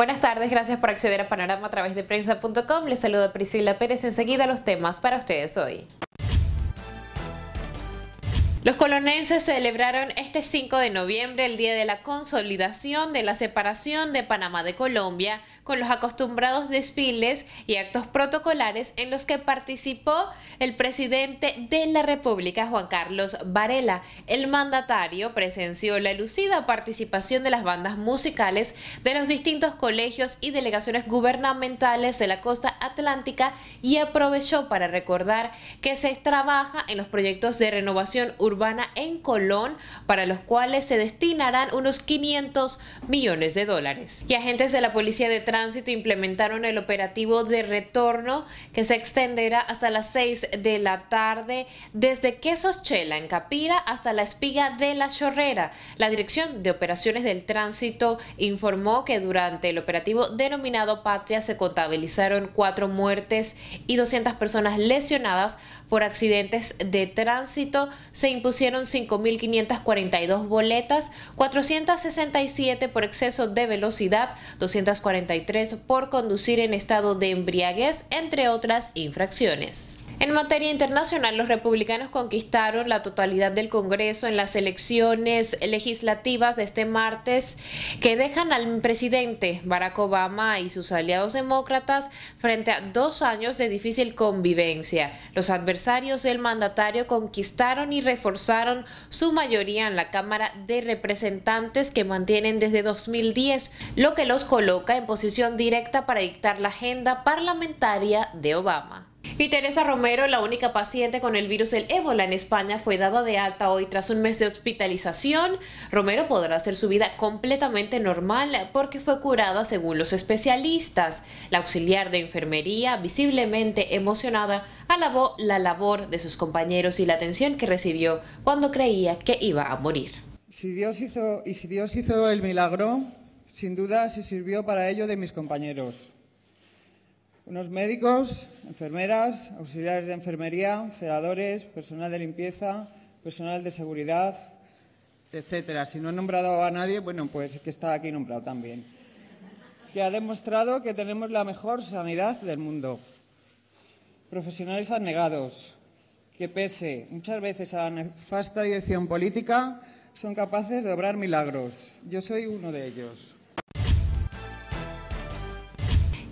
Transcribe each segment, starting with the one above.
Buenas tardes, gracias por acceder a Panorama a través de prensa.com. Les saluda Priscila Pérez. Enseguida los temas para ustedes hoy. Los colonenses celebraron este 5 de noviembre el Día de la Consolidación de la Separación de Panamá de Colombia con los acostumbrados desfiles y actos protocolares en los que participó el presidente de la República, Juan Carlos Varela. El mandatario presenció la lucida participación de las bandas musicales de los distintos colegios y delegaciones gubernamentales de la costa atlántica y aprovechó para recordar que se trabaja en los proyectos de renovación urbana urbana en Colón, para los cuales se destinarán unos 500 millones de dólares. Y agentes de la Policía de Tránsito implementaron el operativo de retorno que se extenderá hasta las 6 de la tarde desde Quesos Chela, en Capira, hasta la espiga de la Chorrera. La Dirección de Operaciones del Tránsito informó que durante el operativo denominado Patria se contabilizaron cuatro muertes y 200 personas lesionadas por accidentes de tránsito. Se pusieron 5.542 boletas, 467 por exceso de velocidad, 243 por conducir en estado de embriaguez, entre otras infracciones. En materia internacional, los republicanos conquistaron la totalidad del Congreso en las elecciones legislativas de este martes que dejan al presidente Barack Obama y sus aliados demócratas frente a dos años de difícil convivencia. Los adversarios del mandatario conquistaron y reforzaron su mayoría en la Cámara de Representantes que mantienen desde 2010, lo que los coloca en posición directa para dictar la agenda parlamentaria de Obama. Y Teresa Romero, la única paciente con el virus del ébola en España, fue dada de alta hoy tras un mes de hospitalización. Romero podrá hacer su vida completamente normal porque fue curada según los especialistas. La auxiliar de enfermería, visiblemente emocionada, alabó la labor de sus compañeros y la atención que recibió cuando creía que iba a morir. Si Dios hizo, y si Dios hizo el milagro, sin duda se sirvió para ello de mis compañeros unos médicos, enfermeras, auxiliares de enfermería, ceradores, personal de limpieza, personal de seguridad, etcétera. Si no he nombrado a nadie, bueno, pues que está aquí nombrado también. Que ha demostrado que tenemos la mejor sanidad del mundo. Profesionales anegados, que pese muchas veces a la nefasta dirección política, son capaces de obrar milagros. Yo soy uno de ellos.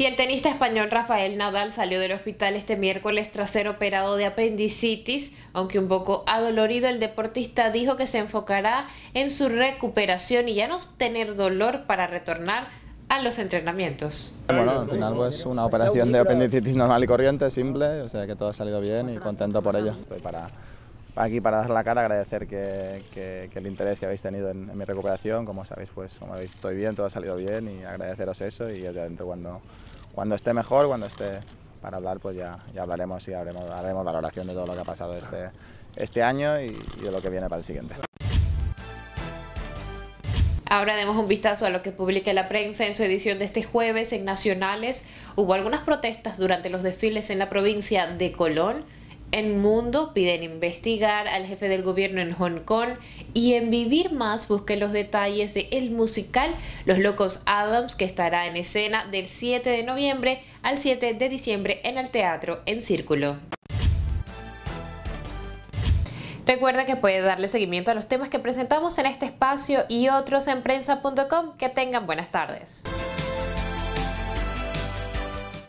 Y el tenista español Rafael Nadal salió del hospital este miércoles tras ser operado de apendicitis, aunque un poco adolorido el deportista dijo que se enfocará en su recuperación y ya no tener dolor para retornar a los entrenamientos. Bueno, al final es pues, una operación de apendicitis normal y corriente, simple, o sea que todo ha salido bien y contento por ello. Estoy para aquí para dar la cara, agradecer que, el interés que habéis tenido en, mi recuperación, como sabéis, pues como veis estoy bien, todo ha salido bien y agradeceros eso y desde dentro, cuando, cuando esté mejor, cuando esté para hablar, pues ya, ya hablaremos y haremos, haremos valoración de todo lo que ha pasado este, este año y, y de lo que viene para el siguiente. Ahora demos un vistazo a lo que publica la prensa en su edición de este jueves en Nacionales. Hubo algunas protestas durante los desfiles en la provincia de Colón en Mundo piden investigar al jefe del gobierno en Hong Kong y en Vivir Más busquen los detalles de el musical Los Locos Adams que estará en escena del 7 de noviembre al 7 de diciembre en el Teatro en Círculo. Recuerda que puede darle seguimiento a los temas que presentamos en este espacio y otros en prensa.com. Que tengan buenas tardes.